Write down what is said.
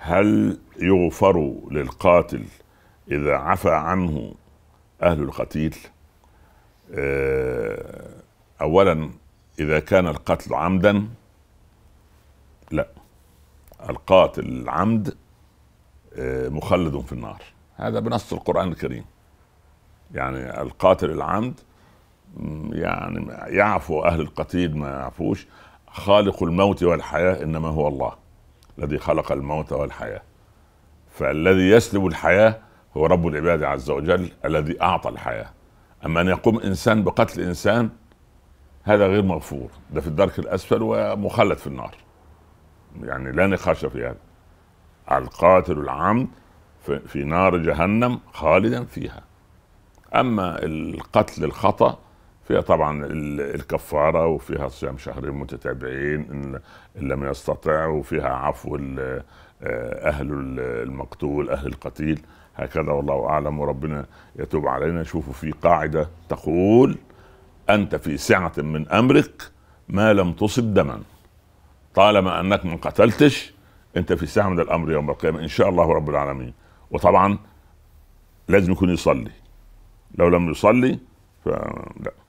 هل يغفر للقاتل إذا عفى عنه أهل القتيل آه، أولا إذا كان القتل عمدا لا القاتل العمد آه، مخلد في النار هذا بنص القرآن الكريم يعني القاتل العمد يعني يعفو أهل القتيل ما يعفوش خالق الموت والحياة إنما هو الله الذي خلق الموت والحياه فالذي يسلب الحياه هو رب العباد عز وجل الذي اعطى الحياه اما ان يقوم انسان بقتل انسان هذا غير مغفور ده في الدرك الاسفل ومخلد في النار يعني لا نقاش في هذا القاتل العمد في نار جهنم خالدا فيها اما القتل الخطأ فيها طبعا الكفارة وفيها صيام شهرين متتابعين إن لم يستطع وفيها عفو آه، أهل المقتول أهل القتيل هكذا والله أعلم وربنا يتوب علينا شوفوا في قاعدة تقول أنت في سعة من أمرك ما لم تصب دما طالما أنك ما قتلتش أنت في سعة من الأمر يوم القيامة إن شاء الله رب العالمين وطبعا لازم يكون يصلي لو لم يصلي فلا